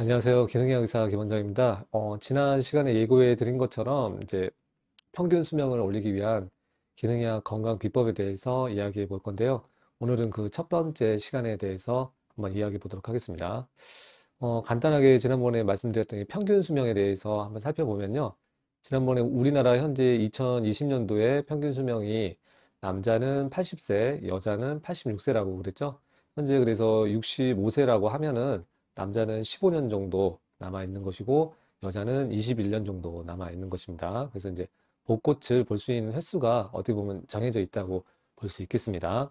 안녕하세요. 기능의학 의사 김원장입니다. 어, 지난 시간에 예고해 드린 것처럼 이제 평균 수명을 올리기 위한 기능의학 건강 비법에 대해서 이야기해 볼 건데요. 오늘은 그 첫 번째 시간에 대해서 한번 이야기해 보도록 하겠습니다. 어, 간단하게 지난번에 말씀드렸던 평균 수명에 대해서 한번 살펴보면요. 지난번에 우리나라 현재 2020년도에 평균 수명이 남자는 80세, 여자는 86세라고 그랬죠. 현재 그래서 65세라고 하면은 남자는 15년 정도 남아 있는 것이고 여자는 21년 정도 남아 있는 것입니다. 그래서 이제 벚꽃을 볼 수 있는 횟수가 어떻게 보면 정해져 있다고 볼 수 있겠습니다.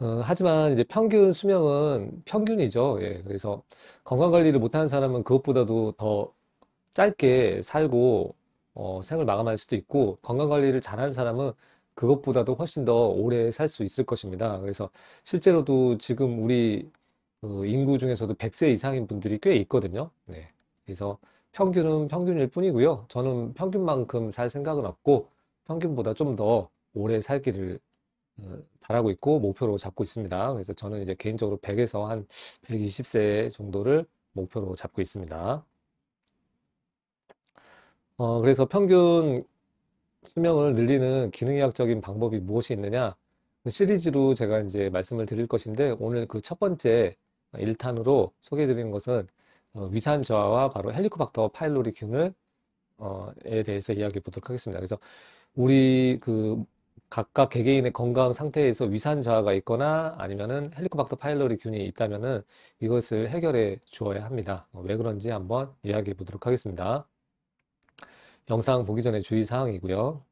어, 하지만 이제 평균 수명은 평균이죠. 예, 그래서 건강 관리를 못하는 사람은 그것보다도 더 짧게 살고 어, 생을 마감할 수도 있고 건강 관리를 잘하는 사람은 그것보다도 훨씬 더 오래 살 수 있을 것입니다. 그래서 실제로도 지금 우리 그 인구 중에서도 100세 이상인 분들이 꽤 있거든요. 네. 그래서 평균은 평균일 뿐이고요. 저는 평균만큼 살 생각은 없고 평균보다 좀 더 오래 살기를 어, 바라고 있고 목표로 잡고 있습니다. 그래서 저는 이제 개인적으로 100에서 한 120세 정도를 목표로 잡고 있습니다. 어, 그래서 평균 수명을 늘리는 기능의학적인 방법이 무엇이 있느냐? 시리즈로 제가 이제 말씀을 드릴 것인데 오늘 그 첫 번째 1탄으로 소개해드리는 것은 어, 위산 저하와 바로 헬리코박터 파일로리균을 어, 에 대해서 이야기해 보도록 하겠습니다. 그래서 우리 그 각각 개개인의 건강 상태에서 위산 저하가 있거나 아니면은 헬리코박터 파일로리균이 있다면은 이것을 해결해 주어야 합니다. 어, 왜 그런지 한번 이야기해 보도록 하겠습니다. 영상 보기 전에 주의사항이고요.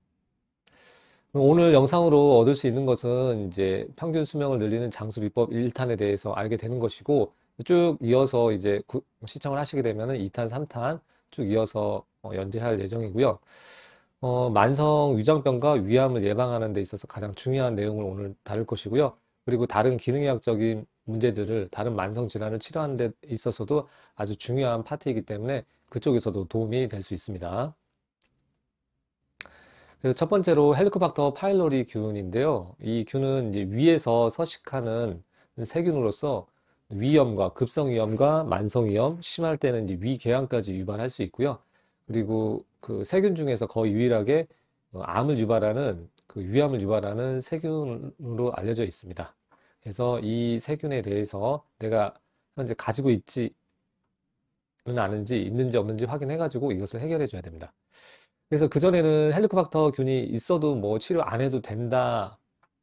오늘 영상으로 얻을 수 있는 것은 이제 평균 수명을 늘리는 장수 비법 1탄에 대해서 알게 되는 것이고 쭉 이어서 이제 구, 시청을 하시게 되면은 2탄, 3탄 쭉 이어서 어, 연재할 예정이고요. 어, 만성 위장병과 위암을 예방하는 데 있어서 가장 중요한 내용을 오늘 다룰 것이고요. 그리고 다른 기능의학적인 문제들을 다른 만성 질환을 치료하는 데 있어서도 아주 중요한 파트이기 때문에 그쪽에서도 도움이 될 수 있습니다. 그래서 첫 번째로 헬리코박터 파일로리 균인데요. 이 균은 이제 위에서 서식하는 세균으로서 위염과 급성위염과 만성위염, 심할 때는 이제 위궤양까지 유발할 수 있고요. 그리고 그 세균 중에서 거의 유일하게 어, 암을 유발하는 그 위암을 유발하는 세균으로 알려져 있습니다. 그래서 이 세균에 대해서 내가 현재 가지고 있지는 않은지 있는지 없는지 확인해 가지고 이것을 해결해 줘야 됩니다. 그래서 그전에는 헬리코박터 균이 있어도 뭐 치료 안 해도 된다.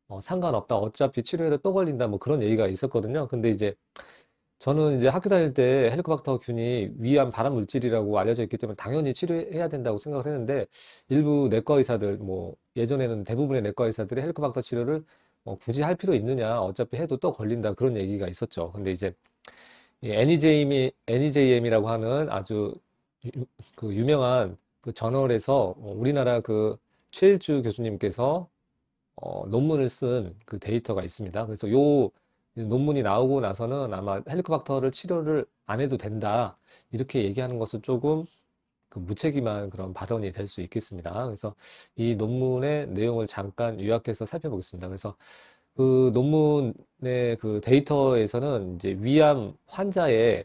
어, 상관없다. 어차피 치료해도 또 걸린다. 뭐 그런 얘기가 있었거든요. 근데 이제 저는 이제 학교 다닐 때 헬리코박터 균이 위암 발암 물질이라고 알려져 있기 때문에 당연히 치료해야 된다고 생각을 했는데 일부 내과 의사들 뭐 예전에는 대부분의 내과 의사들이 헬리코박터 치료를 뭐 굳이 할 필요 있느냐. 어차피 해도 또 걸린다. 그런 얘기가 있었죠. 근데 이제 이 NEJM이, NEJM이라고 하는 아주 유, 그 유명한 그 저널에서 어, 우리나라 그 최일주 교수님께서 어, 논문을 쓴 그 데이터가 있습니다. 그래서 요 논문이 나오고 나서는 아마 헬리코박터를 치료를 안 해도 된다 이렇게 얘기하는 것은 조금 그 무책임한 그런 발언이 될 수 있겠습니다. 그래서 이 논문의 내용을 잠깐 요약해서 살펴보겠습니다. 그래서 그 논문의 그 데이터에서는 이제 위암 환자의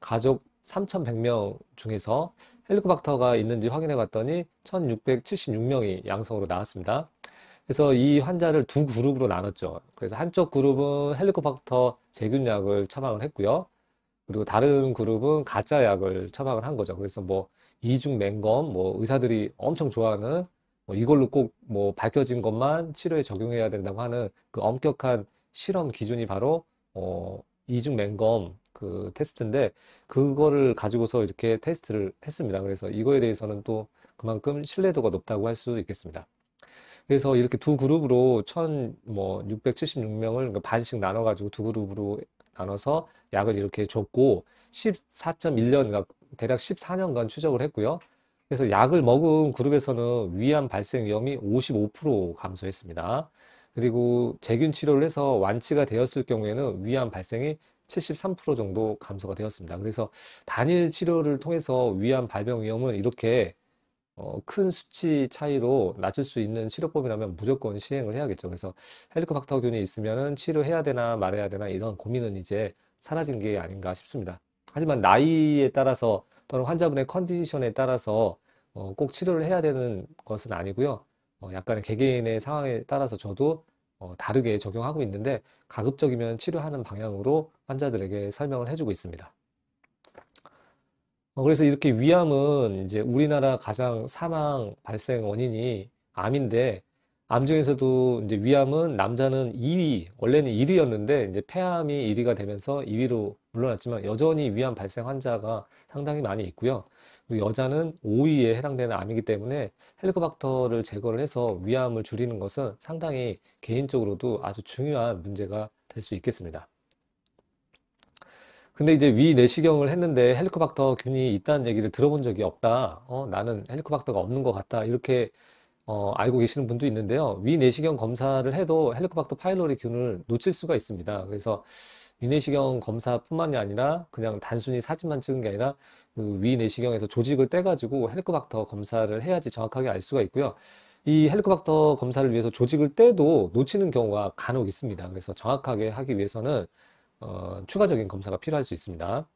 가족 3,100명 중에서 헬리코박터가 있는지 확인해 봤더니 1676명이 양성으로 나왔습니다. 그래서 이 환자를 두 그룹으로 나눴죠. 그래서 한쪽 그룹은 헬리코박터 제균약을 처방을 했고요. 그리고 다른 그룹은 가짜 약을 처방을 한 거죠. 그래서 뭐 이중 맹검, 뭐 의사들이 엄청 좋아하는 뭐 이걸로 꼭 뭐 밝혀진 것만 치료에 적용해야 된다고 하는 그 엄격한 실험 기준이 바로 어, 이중 맹검 그 테스트인데 그거를 네. 가지고서 이렇게 테스트를 했습니다. 그래서 이거에 대해서는 또 그만큼 신뢰도가 높다고 할 수 있겠습니다. 그래서 이렇게 두 그룹으로 1676명을 뭐 그러니까 반씩 나눠 가지고 두 그룹으로 나눠서 약을 이렇게 줬고 14.1년 그러니까 대략 14년간 추적을 했고요. 그래서 약을 먹은 그룹에서는 위암 발생 위험이 55% 감소했습니다. 그리고 재균 치료를 해서 완치가 되었을 경우에는 위암 발생이 73% 정도 감소가 되었습니다. 그래서 단일 치료를 통해서 위암 발병 위험은 이렇게 어, 큰 수치 차이로 낮출 수 있는 치료법이라면 무조건 시행을 해야겠죠. 그래서 헬리코박터균이 있으면은 치료해야 되나 말아야 되나 이런 고민은 이제 사라진 게 아닌가 싶습니다. 하지만 나이에 따라서 또는 환자분의 컨디션에 따라서 어, 꼭 치료를 해야 되는 것은 아니고요. 어, 약간의 개개인의 상황에 따라서 저도 어, 다르게 적용하고 있는데 가급적이면 치료하는 방향으로 환자들에게 설명을 해주고 있습니다. 어, 그래서 이렇게 위암은 이제 우리나라 가장 사망 발생 원인이 암인데 암 중에서도 이제 위암은 남자는 2위, 원래는 1위였는데 이제 폐암이 1위가 되면서 2위로 물러났지만 여전히 위암 발생 환자가 상당히 많이 있고요. 그 여자는 5위에 해당되는 암이기 때문에 헬리코박터를 제거를 해서 위암을 줄이는 것은 상당히 개인적으로도 아주 중요한 문제가 될 수 있겠습니다. 근데 이제 위 내시경을 했는데 헬리코박터 균이 있다는 얘기를 들어본 적이 없다. 어, 나는 헬리코박터가 없는 것 같다. 이렇게 어, 알고 계시는 분도 있는데요. 위 내시경 검사를 해도 헬리코박터 파일로리 균을 놓칠 수가 있습니다. 그래서 위내시경 검사뿐만이 아니라 그냥 단순히 사진만 찍은 게 아니라 그 위내시경에서 조직을 떼가지고 헬리코박터 검사를 해야지 정확하게 알 수가 있고요. 이 헬리코박터 검사를 위해서 조직을 떼도 놓치는 경우가 간혹 있습니다. 그래서 정확하게 하기 위해서는 어, 추가적인 검사가 필요할 수 있습니다.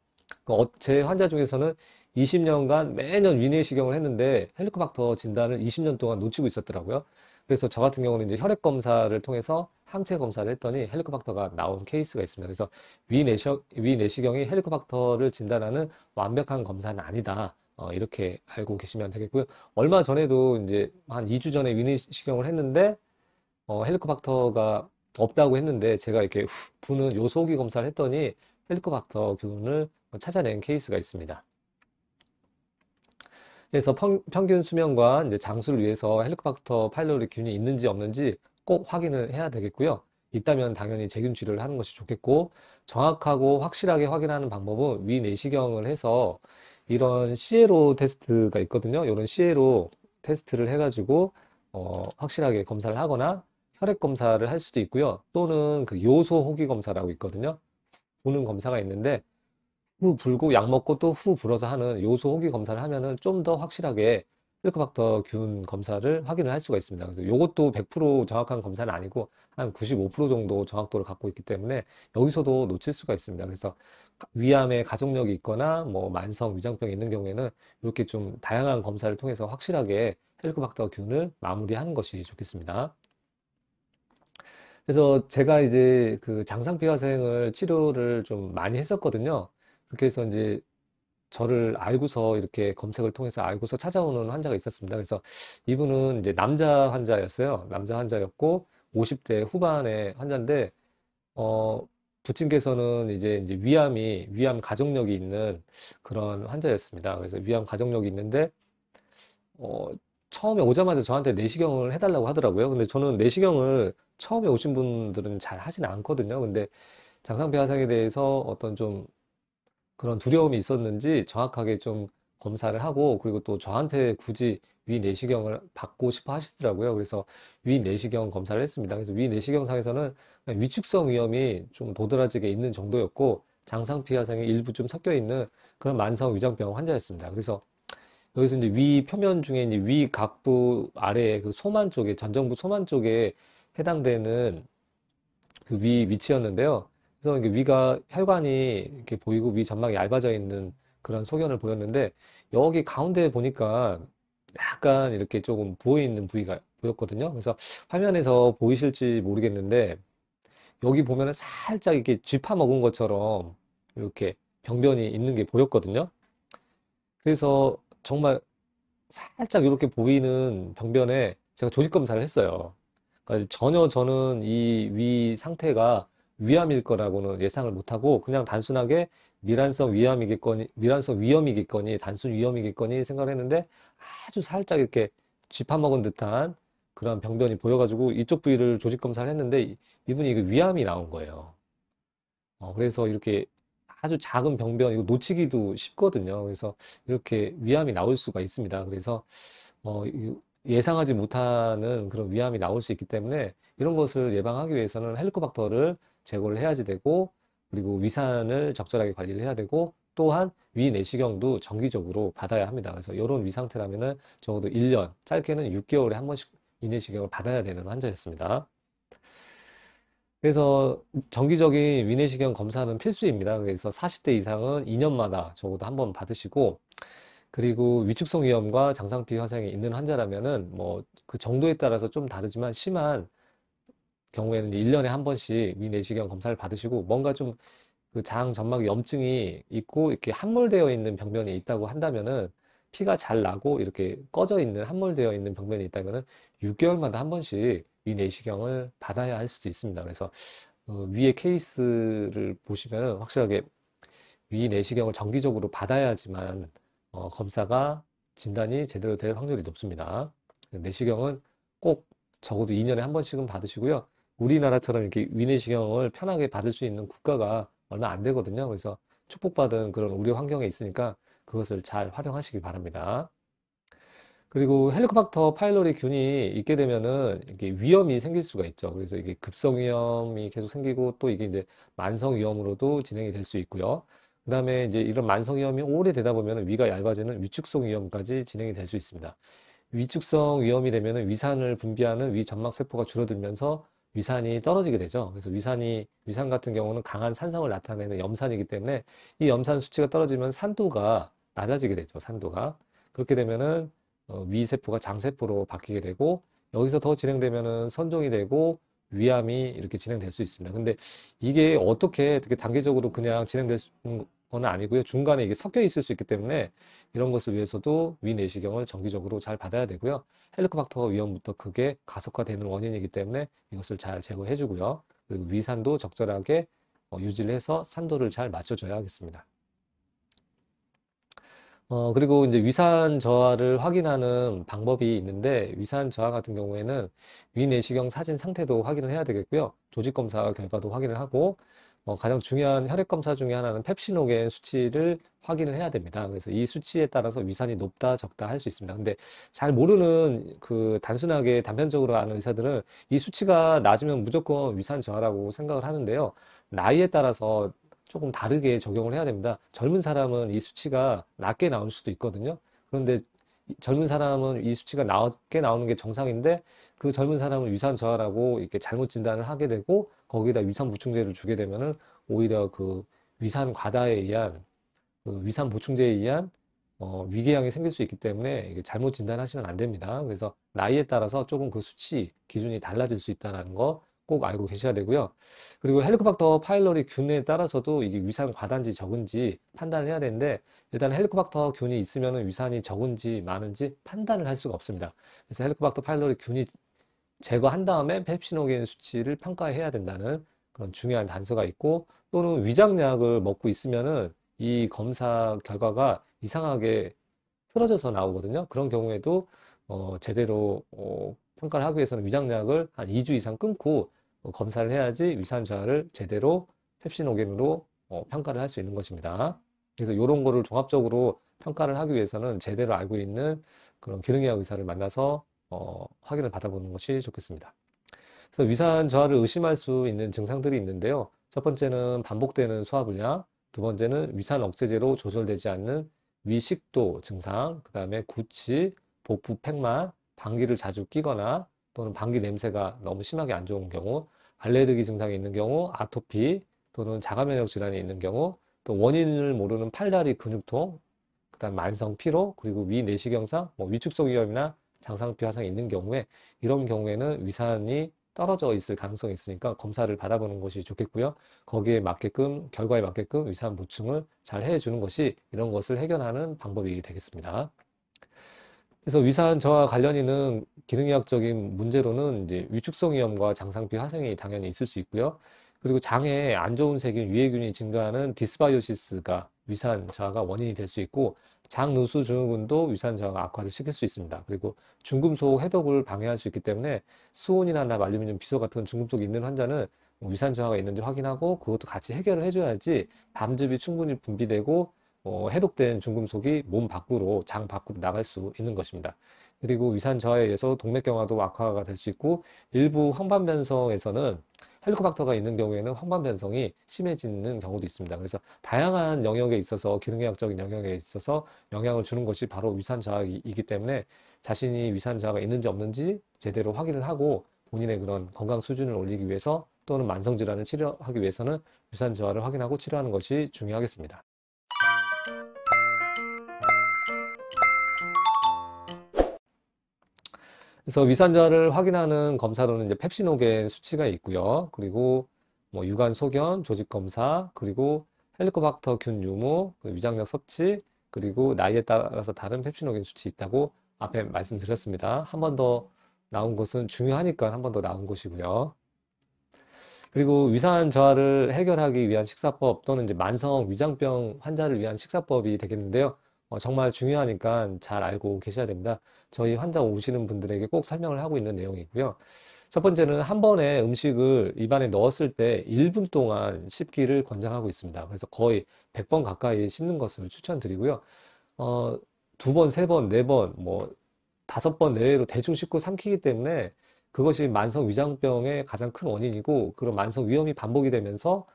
그 어, 제 환자 중에서는 20년간 매년 위내시경을 했는데 헬리코박터 진단을 20년 동안 놓치고 있었더라고요. 그래서 저 같은 경우는 이제 혈액 검사를 통해서 항체 검사를 했더니 헬리코박터가 나온 케이스가 있습니다. 그래서 위내시, 경이 헬리코박터를 진단하는 완벽한 검사는 아니다. 어, 이렇게 알고 계시면 되겠고요. 얼마 전에도 이제 한 2주 전에 위내시경을 했는데 어, 헬리코박터가 없다고 했는데 제가 이렇게 후, 부는 요소기 검사를 했더니 헬리코박터균을 찾아낸 케이스가 있습니다. 그래서 평, 균수명과 이제 장수를 위해서 헬리코박터 파일로리 균이 있는지 없는지 꼭 확인을 해야 되겠고요. 있다면 당연히 재균 치료를 하는 것이 좋겠고 정확하고 확실하게 확인하는 방법은 위 내시경을 해서 이런 c 에로 테스트가 있거든요. 이런 c 에로 테스트를 해가지고 어, 확실하게 검사를 하거나 혈액 검사를 할 수도 있고요. 또는 그 요소 호기 검사라고 있거든요. 보는 검사가 있는데 후 불고 약 먹고 또 후 불어서 하는 요소 호기 검사를 하면은 좀 더 확실하게 헬리코박터균 검사를 확인을 할 수가 있습니다. 그래서 이것도 100% 정확한 검사는 아니고 한 95% 정도 정확도를 갖고 있기 때문에 여기서도 놓칠 수가 있습니다. 그래서 위암에 가족력이 있거나 뭐 만성 위장병이 있는 경우에는 이렇게 좀 다양한 검사를 통해서 확실하게 헬리코박터균을 마무리하는 것이 좋겠습니다. 그래서 제가 이제 그 장상피화생을 치료를 좀 많이 했었거든요. 그렇게 해서 이제 저를 알고서 이렇게 검색을 통해서 알고서 찾아오는 환자가 있었습니다. 그래서 이분은 이제 남자 환자였어요. 남자 환자였고 50대 후반의 환자인데 어 부친께서는 이제 이제 위암이 위암 가족력이 있는 그런 환자였습니다. 그래서 위암 가족력이 있는데 어 처음에 오자마자 저한테 내시경을 해달라고 하더라고요. 근데 저는 내시경을 처음에 오신 분들은 잘 하진 않거든요. 근데 장상폐화상에 대해서 어떤 좀 그런 두려움이 있었는지 정확하게 좀 검사를 하고 그리고 또 저한테 굳이 위 내시경을 받고 싶어 하시더라고요. 그래서 위 내시경 검사를 했습니다. 그래서 위 내시경상에서는 위축성 위험이좀 도드라지게 있는 정도였고 장상피하상에 일부 좀 섞여 있는 그런 만성 위장병 환자였습니다. 그래서 여기서 이제 위 표면 중에 이제 위 각부 아래에 그 소만 쪽에 전정부 소만 쪽에 해당되는 그 위 위치였는데요. 그래서 위가 혈관이 이렇게 보이고 위 점막이 얇아져 있는 그런 소견을 보였는데 여기 가운데 보니까 약간 이렇게 조금 부어 있는 부위가 보였거든요. 그래서 화면에서 보이실지 모르겠는데 여기 보면은 살짝 이렇게 쥐파 먹은 것처럼 이렇게 병변이 있는 게 보였거든요. 그래서 정말 살짝 이렇게 보이는 병변에 제가 조직 검사를 했어요. 그러니까 전혀 저는 이 위 상태가 위암일 거라고는 예상을 못하고 그냥 단순하게 미란성 위암이겠거니 미란성 위염이겠거니 단순 위염이겠거니 생각을 했는데 아주 살짝 이렇게 쥐파먹은 듯한 그런 병변이 보여가지고 이쪽 부위를 조직 검사를 했는데 이분이 이게 그 위암이 나온 거예요. 어, 그래서 이렇게 아주 작은 병변 이거 놓치기도 쉽거든요. 그래서 이렇게 위암이 나올 수가 있습니다. 그래서 어, 예상하지 못하는 그런 위암이 나올 수 있기 때문에 이런 것을 예방하기 위해서는 헬리코박터를 제거를 해야지 되고 그리고 위산을 적절하게 관리를 해야 되고 또한 위 내시경도 정기적으로 받아야 합니다. 그래서 이런 위 상태라면은 적어도 1년, 짧게는 6개월에 한 번씩 위 내시경을 받아야 되는 환자였습니다. 그래서 정기적인 위 내시경 검사는 필수입니다. 그래서 40대 이상은 2년마다 적어도 한 번 받으시고 그리고 위축성 위염과 장상피 화상이 있는 환자라면은 뭐 그 정도에 따라서 좀 다르지만 심한 경우에는 1년에 한 번씩 위내시경 검사를 받으시고 뭔가 좀그장 점막 염증이 있고 이렇게 함몰되어 있는 병변이 있다고 한다면은 피가 잘 나고 이렇게 꺼져 있는 함몰되어 있는 병변이 있다면은 6개월마다 한 번씩 위내시경을 받아야 할 수도 있습니다. 그래서 어, 위의 케이스를 보시면은 확실하게 위 내시경을 정기적으로 받아야지만 어, 검사가 진단이 제대로 될 확률이 높습니다. 내시경은 꼭 적어도 2년에 한 번씩은 받으시고요. 우리나라처럼 이렇게 위내시경을 편하게 받을 수 있는 국가가 얼마 안 되거든요. 그래서 축복받은 그런 우리 환경에 있으니까 그것을 잘 활용하시기 바랍니다. 그리고 헬리코박터 파일로리 균이 있게 되면은 이게 위험이 생길 수가 있죠. 그래서 이게 급성 위험이 계속 생기고 또 이게 이제 만성 위험으로도 진행이 될 수 있고요. 그 다음에 이제 이런 만성 위험이 오래되다 보면 위가 얇아지는 위축성 위험까지 진행이 될 수 있습니다. 위축성 위험이 되면 위산을 분비하는 위점막세포가 줄어들면서 위산이 떨어지게 되죠. 그래서 위산이 위산 같은 경우는 강한 산성을 나타내는 염산이기 때문에 이 염산 수치가 떨어지면 산도가 낮아지게 되죠. 산도가 그렇게 되면은 어, 위세포가 장세포로 바뀌게 되고 여기서 더 진행되면은 선종이 되고 위암이 이렇게 진행될 수 있습니다. 근데 이게 어떻게 어떻게 단계적으로 그냥 진행될 수, 건 아니고요. 중간에 이게 섞여 있을 수 있기 때문에 이런 것을 위해서도 위 내시경을 정기적으로 잘 받아야 되고요. 헬리코박터 가 위험부터 크게 가속화되는 원인이기 때문에 이것을 잘 제거해 주고요. 그리고 위산도 적절하게 어, 유지를 해서 산도를 잘 맞춰줘야 하겠습니다. 어, 그리고 이제 위산 저하를 확인하는 방법이 있는데 위산 저하 같은 경우에는 위내시경 사진 상태도 확인을 해야 되겠고요. 조직 검사 결과도 확인을 하고 어, 가장 중요한 혈액 검사 중에 하나는 펩시노겐 수치를 확인을 해야 됩니다. 그래서 이 수치에 따라서 위산이 높다 적다 할 수 있습니다. 근데 잘 모르는 그 단순하게 단편적으로 아는 의사들은 이 수치가 낮으면 무조건 위산 저하라고 생각을 하는데요. 나이에 따라서 조금 다르게 적용을 해야 됩니다. 젊은 사람은 이 수치가 낮게 나올 수도 있거든요. 그런데 젊은 사람은 이 수치가 낮게 나오는 게 정상인데 그 젊은 사람은 위산 저하라고 이렇게 잘못 진단을 하게 되고 거기다 위산 보충제를 주게 되면은 오히려 그 위산 과다에 의한 그 위산 보충제에 의한 어, 위궤양이 생길 수 있기 때문에 이게 잘못 진단하시면 안 됩니다. 그래서 나이에 따라서 조금 그 수치 기준이 달라질 수 있다는 거 꼭 알고 계셔야 되고요. 그리고 헬리코박터 파일러리 균에 따라서도 이게 위산 과단지 적은지 판단을 해야 되는데 일단 헬리코박터 균이 있으면 위산이 적은지 많은지 판단을 할 수가 없습니다. 그래서 헬리코박터 파일러리 균이 제거한 다음에 펩시노겐 수치를 평가해야 된다는 그런 중요한 단서가 있고 또는 위장약을 먹고 있으면은 이 검사 결과가 이상하게 틀어져서 나오거든요. 그런 경우에도 어, 제대로 어, 평가를 하기 위해서는 위장약을 한 2주 이상 끊고 어, 검사를 해야지 위산자를 제대로 펩시노겐으로 어, 평가를 할 수 있는 것입니다. 그래서 이런 거를 종합적으로 평가를 하기 위해서는 제대로 알고 있는 그런 기능의학 의사를 만나서 어, 확인을 받아보는 것이 좋겠습니다. 그래서 위산 저하를 의심할 수 있는 증상들이 있는데요. 첫 번째는 반복되는 소화불량, 두 번째는 위산 억제제로 조절되지 않는 위식도 증상, 그 다음에 구취, 복부 팽만, 방귀를 자주 끼거나 또는 방귀 냄새가 너무 심하게 안 좋은 경우, 알레르기 증상이 있는 경우, 아토피 또는 자가면역 질환이 있는 경우, 또 원인을 모르는 팔다리 근육통, 그 다음 만성 피로, 그리고 위 내시경상, 뭐위축성위염이나 장상피 화상이 있는 경우에 이런 경우에는 위산이 떨어져 있을 가능성이 있으니까 검사를 받아보는 것이 좋겠고요. 거기에 맞게끔 결과에 맞게끔 위산 보충을 잘 해주는 것이 이런 것을 해결하는 방법이 되겠습니다. 그래서 위산 저와 관련 있는 기능의학적인 문제로는 이제 위축성 위염과 장상피 화생이 당연히 있을 수 있고요. 그리고 장에 안 좋은 세균 유해균이 증가하는 디스바이오시스가 위산 저하가 원인이 될 수 있고 장누수 증후군도 위산 저하가 악화를 시킬 수 있습니다. 그리고 중금속 해독을 방해할 수 있기 때문에 수온이나 알루미늄 비소 같은 중금속이 있는 환자는 뭐 위산 저하가 있는지 확인하고 그것도 같이 해결을 해줘야지 담즙이 충분히 분비되고 어, 해독된 중금속이 몸 밖으로 장 밖으로 나갈 수 있는 것입니다. 그리고 위산 저하에 의해서 동맥경화도 악화가 될 수 있고 일부 황반변성에서는 헬리코박터가 있는 경우에는 황반 변성이 심해지는 경우도 있습니다. 그래서 다양한 영역에 있어서 기능의학적인 영역에 있어서 영향을 주는 것이 바로 위산 저하이기 때문에 자신이 위산 저하가 있는지 없는지 제대로 확인을 하고 본인의 그런 건강 수준을 올리기 위해서 또는 만성 질환을 치료하기 위해서는 위산 저하를 확인하고 치료하는 것이 중요하겠습니다. 그래서 위산자를 확인하는 검사로는 이제 펩시노겐 수치가 있고요. 그리고 뭐 유관 소견, 조직 검사, 그리고 헬리코박터균 유무, 그 위장력 섭취, 그리고 나이에 따라서 다른 펩시노겐 수치 있다고 앞에 말씀드렸습니다. 한 번 더 나온 것은 중요하니까 한 번 더 나온 것이고요. 그리고 위산 저하를 해결하기 위한 식사법 또는 이제 만성 위장병 환자를 위한 식사법이 되겠는데요. 어, 정말 중요하니까 잘 알고 계셔야 됩니다. 저희 환자 오시는 분들에게 꼭 설명을 하고 있는 내용이고요. 첫 번째는 한 번에 음식을 입안에 넣었을 때 1분 동안 씹기를 권장하고 있습니다. 그래서 거의 100번 가까이 씹는 것을 추천드리고요. 어, 두 번, 세 번, 네 번, 뭐 다섯 번 내외로 대충 씹고 삼키기 때문에 그것이 만성 위장병의 가장 큰 원인이고 그런 만성 위험이 반복이 되면서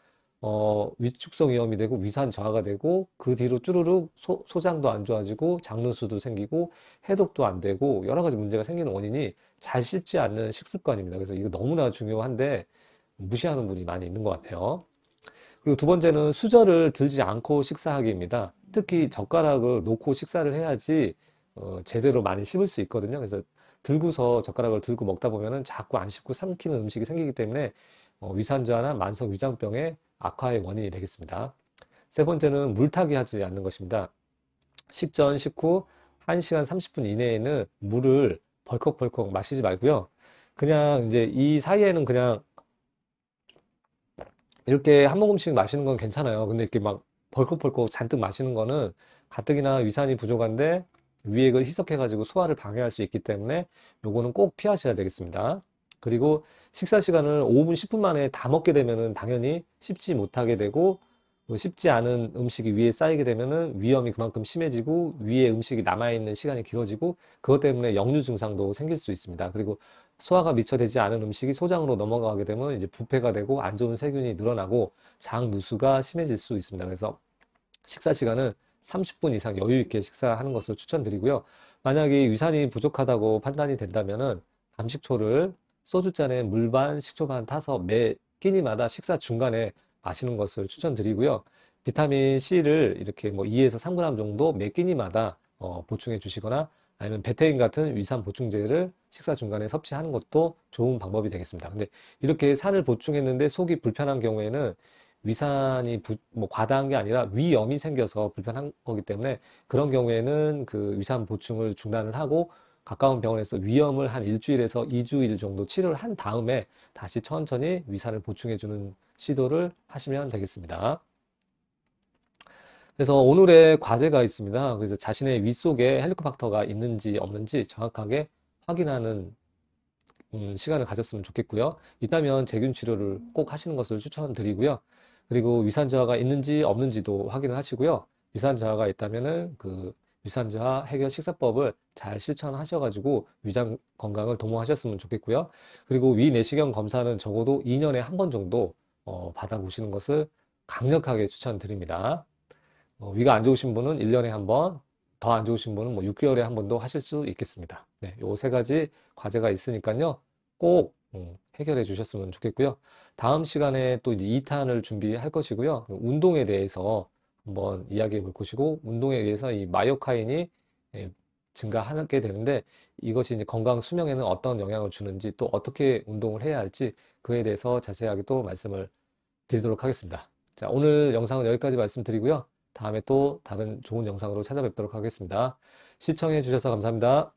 어, 위축성 위염이 되고 위산 저하가 되고 그 뒤로 쭈루룩 소, 소장도 안 좋아지고 장르수도 생기고 해독도 안 되고 여러 가지 문제가 생기는 원인이 잘 씹지 않는 식습관입니다. 그래서 이거 너무나 중요한데 무시하는 분이 많이 있는 것 같아요. 그리고 두 번째는 수저를 들지 않고 식사하기입니다. 특히 젓가락을 놓고 식사를 해야지 어, 제대로 많이 씹을 수 있거든요. 그래서 들고서 젓가락을 들고 먹다 보면은 자꾸 안 씹고 삼키는 음식이 생기기 때문에 어, 위산저하나 만성 위장병에 악화의 원인이 되겠습니다. 세 번째는 물타기 하지 않는 것입니다. 식전 식후 1시간 30분 이내에는 물을 벌컥벌컥 마시지 말고요. 그냥 이제 이 사이에는 그냥 이렇게 한 모금씩 마시는 건 괜찮아요. 근데 이렇게 막 벌컥벌컥 잔뜩 마시는 거는 가뜩이나 위산이 부족한데 위액을 희석해가지고 소화를 방해할 수 있기 때문에 요거는 꼭 피하셔야 되겠습니다. 그리고 식사 시간을 5분, 10분 만에 다 먹게 되면은 당연히 씹지 못하게 되고 뭐 씹지 않은 음식이 위에 쌓이게 되면은 위염이 그만큼 심해지고 위에 음식이 남아있는 시간이 길어지고 그것 때문에 역류 증상도 생길 수 있습니다. 그리고 소화가 미처 되지 않은 음식이 소장으로 넘어가게 되면 이제 부패가 되고 안 좋은 세균이 늘어나고 장 누수가 심해질 수 있습니다. 그래서 식사 시간은 30분 이상 여유 있게 식사하는 것을 추천드리고요. 만약에 유산이 부족하다고 판단이 된다면은 감식초를 소주잔에 물 반, 식초 반 타서 매 끼니마다 식사 중간에 마시는 것을 추천드리고요. 비타민 C를 이렇게 뭐 2에서 3g 정도 매 끼니마다 어, 보충해 주시거나 아니면 베테인 같은 위산 보충제를 식사 중간에 섭취하는 것도 좋은 방법이 되겠습니다. 근데 이렇게 산을 보충했는데 속이 불편한 경우에는 위산이 부, 뭐 과다한 게 아니라 위염이 생겨서 불편한 거기 때문에 그런 경우에는 그 위산 보충을 중단을 하고 가까운 병원에서 위염을 한 일주일에서 이주일 정도 치료를 한 다음에 다시 천천히 위산을 보충해 주는 시도를 하시면 되겠습니다. 그래서 오늘의 과제가 있습니다. 그래서 자신의 위 속에 헬리코박터가 있는지 없는지 정확하게 확인하는 음, 시간을 가졌으면 좋겠고요. 있다면 제균 치료를 꼭 하시는 것을 추천드리고요. 그리고 위산 저하가 있는지 없는지도 확인을 하시고요. 위산 저하가 있다면은 그 유산자 해결 식사법을 잘 실천하셔가지고 위장 건강을 도모하셨으면 좋겠고요. 그리고 위 내시경 검사는 적어도 2년에 한 번 정도 어, 받아보시는 것을 강력하게 추천드립니다. 어, 위가 안 좋으신 분은 1년에 한 번, 더 안 좋으신 분은 뭐 6개월에 한 번도 하실 수 있겠습니다. 네, 요 세 가지 과제가 있으니까요. 꼭 음, 해결해 주셨으면 좋겠고요. 다음 시간에 또 2탄을 준비할 것이고요. 운동에 대해서 한번 이야기해 볼 것이고 운동에 의해서 이 마이오카인이 예, 증가하게 되는데 이것이 이제 건강 수명에는 어떤 영향을 주는지 또 어떻게 운동을 해야 할지 그에 대해서 자세하게 또 말씀을 드리도록 하겠습니다. 자, 오늘 영상은 여기까지 말씀드리고요. 다음에 또 다른 좋은 영상으로 찾아뵙도록 하겠습니다. 시청해 주셔서 감사합니다.